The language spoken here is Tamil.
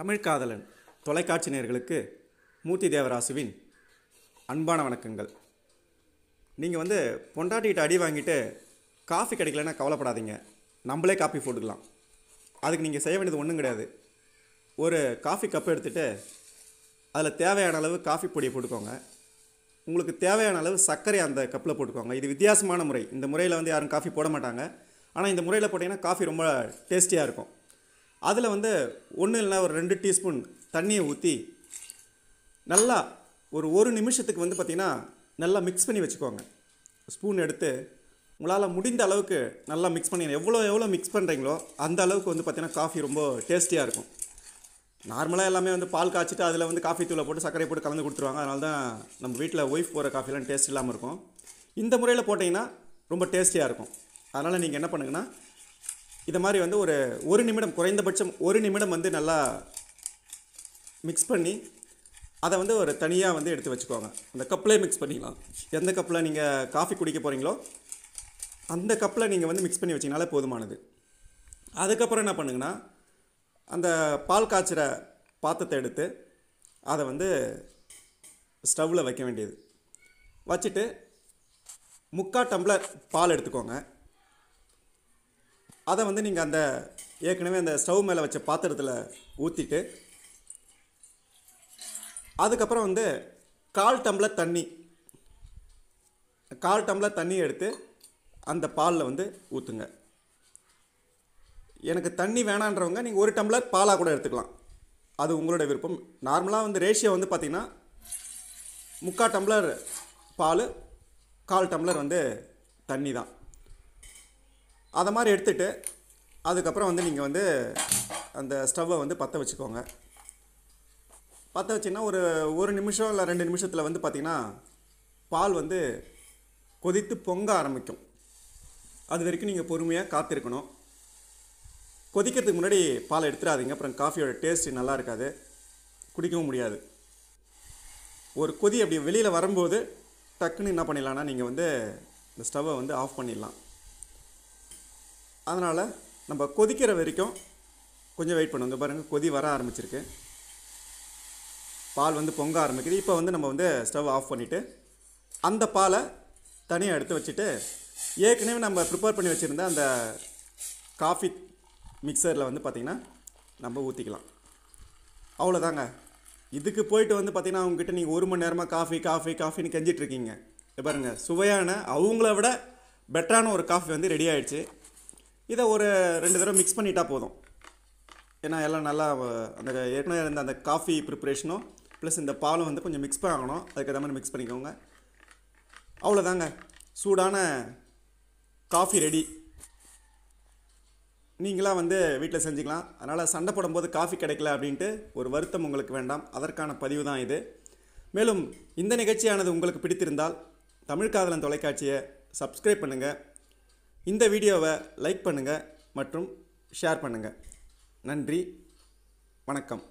தமிழ்காதலன் தொலைக்காட்சி நேர்களுக்கு மூர்த்தி தேவராசுவின் அன்பான வணக்கங்கள் நீங்கள் வந்து பொண்டாட்டிகிட்ட அடி வாங்கிட்டு காஃபி கிடைக்கலன்னா கவலைப்படாதீங்க நம்மளே காஃபி போட்டுக்கலாம் அதுக்கு நீங்கள் செய்ய வேண்டியது ஒன்றும் கிடையாது ஒரு காஃபி கப் எடுத்துகிட்டு அதில் தேவையான அளவு காஃபி பொடியை போட்டுக்கோங்க உங்களுக்கு தேவையான அளவு சர்க்கரை அந்த கப்பில் போட்டுக்கோங்க இது வித்தியாசமான முறை இந்த முறையில் வந்து யாரும் காஃபி போட மாட்டாங்க ஆனால் இந்த முறையில் போட்டிங்கன்னா காஃபி ரொம்ப டேஸ்டியாக இருக்கும் அதில் வந்து ஒன்று இல்லைனா ஒரு ரெண்டு டீஸ்பூன் தண்ணியை ஊற்றி நல்லா ஒரு ஒரு நிமிஷத்துக்கு வந்து பார்த்திங்கன்னா நல்லா மிக்ஸ் பண்ணி வச்சுக்கோங்க ஸ்பூன் எடுத்து உங்களால் முடிந்த அளவுக்கு நல்லா மிக்ஸ் பண்ணி எவ்வளோ எவ்வளோ மிக்ஸ் பண்ணுறீங்களோ அந்த அளவுக்கு வந்து பார்த்திங்கன்னா காஃபி ரொம்ப டேஸ்டியாக இருக்கும் நார்மலாக எல்லாமே வந்து பால் காய்ச்சிட்டு அதில் வந்து காஃபி தூளை போட்டு சர்க்கரை போட்டு கலந்து கொடுத்துருவாங்க அதனால தான் நம்ம வீட்டில் ஒய்ஃப் போகிற காஃபிலாம் டேஸ்ட் இல்லாமல் இருக்கும் இந்த முறையில் போட்டிங்கன்னா ரொம்ப டேஸ்டியாக இருக்கும் அதனால் நீங்கள் என்ன பண்ணுங்கன்னா இதை மாதிரி வந்து ஒரு ஒரு நிமிடம் குறைந்தபட்சம் ஒரு நிமிடம் வந்து நல்லா மிக்ஸ் பண்ணி அதை வந்து ஒரு தனியாக வந்து எடுத்து வச்சுக்கோங்க அந்த கப்பிலே மிக்ஸ் பண்ணிக்கலாம் எந்த கப்பில் நீங்கள் காஃபி குடிக்க போகிறீங்களோ அந்த கப்பில் நீங்கள் வந்து மிக்ஸ் பண்ணி வச்சிங்கனாலே போதுமானது அதுக்கப்புறம் என்ன பண்ணுங்கன்னா அந்த பால் காய்ச்சிற பாத்திரத்தை எடுத்து அதை வந்து ஸ்டவ்வில் வைக்க வேண்டியது வச்சுட்டு முக்கால் டம்ளர் பால் எடுத்துக்கோங்க அதை வந்து நீங்கள் அந்த ஏற்கனவே அந்த ஸ்டவ் மேலே வச்ச பாத்திரத்தில் ஊற்றிட்டு அதுக்கப்புறம் வந்து கால் டம்ளர் தண்ணி கால் டம்ளர் தண்ணி எடுத்து அந்த பாலில் வந்து ஊற்றுங்க எனக்கு தண்ணி வேணான்றவங்க நீங்கள் ஒரு டம்ளர் பாலாக கூட எடுத்துக்கலாம் அது உங்களோட விருப்பம் நார்மலாக வந்து ரேஷியோ வந்து பார்த்திங்கன்னா முக்கால் டம்ளர் பால் கால் டம்ளர் வந்து தண்ணி தான் அதை மாதிரி எடுத்துகிட்டு அதுக்கப்புறம் வந்து நீங்கள் வந்து அந்த ஸ்டவ்வை வந்து பற்ற வச்சுக்கோங்க பற்ற வச்சிங்கன்னா ஒரு ஒரு நிமிஷம் இல்லை ரெண்டு நிமிஷத்தில் வந்து பார்த்திங்கன்னா பால் வந்து கொதித்து பொங்க ஆரம்பிக்கும் அது வரைக்கும் நீங்கள் பொறுமையாக காத்திருக்கணும் கொதிக்கிறதுக்கு முன்னாடி பால் எடுத்துடாதீங்க அப்புறம் காஃபியோட டேஸ்ட் நல்லா இருக்காது குடிக்கவும் முடியாது ஒரு கொதி அப்படி வெளியில் வரும்போது டக்குன்னு என்ன பண்ணிடலான்னா நீங்கள் வந்து இந்த ஸ்டவ்வை வந்து ஆஃப் பண்ணிடலாம் அதனால் நம்ம கொதிக்கிற வரைக்கும் கொஞ்சம் வெயிட் பண்ணுவோங்க பாருங்கள் கொதி வர ஆரம்பிச்சிருக்கு பால் வந்து பொங்க ஆரம்பிக்குது இப்போ வந்து நம்ம வந்து ஸ்டவ் ஆஃப் பண்ணிவிட்டு அந்த பாலை தனியாக எடுத்து வச்சுட்டு ஏற்கனவே நம்ம ப்ரிப்பேர் பண்ணி வச்சுருந்த அந்த காஃபி மிக்சரில் வந்து பார்த்திங்கன்னா நம்ம ஊற்றிக்கலாம் அவ்வளோதாங்க இதுக்கு போயிட்டு வந்து பார்த்திங்கன்னா அவங்ககிட்ட நீங்கள் ஒரு மணி நேரமாக காஃபி காஃபி காஃபின்னு கெஞ்சிட்ருக்கீங்க பாருங்கள் சுவையான அவங்கள விட பெட்டரான ஒரு காஃபி வந்து ரெடி ஆகிடுச்சு இதை ஒரு ரெண்டு தடவை மிக்ஸ் பண்ணிட்டா போதும் ஏன்னா எல்லாம் நல்லா அந்த ஏற்கனவே இருந்த அந்த காஃபி ப்ரிப்பரேஷனும் ப்ளஸ் இந்த பாலும் வந்து கொஞ்சம் மிக்ஸ் ஆகணும் அதுக்கேற்ற மாதிரி மிக்ஸ் பண்ணிக்கோங்க அவ்வளோதாங்க சூடான காஃபி ரெடி நீங்களாம் வந்து வீட்டில் செஞ்சுக்கலாம் அதனால் சண்டை போடும்போது காஃபி கிடைக்கல அப்படின்ட்டு ஒரு வருத்தம் உங்களுக்கு வேண்டாம் அதற்கான பதிவு தான் இது மேலும் இந்த நிகழ்ச்சியானது உங்களுக்கு பிடித்திருந்தால் தமிழ் காதலன் தொலைக்காட்சியை சப்ஸ்கிரைப் பண்ணுங்கள் இந்த வீடியோவை லைக் பண்ணுங்கள் மற்றும் ஷேர் பண்ணுங்கள் நன்றி வணக்கம்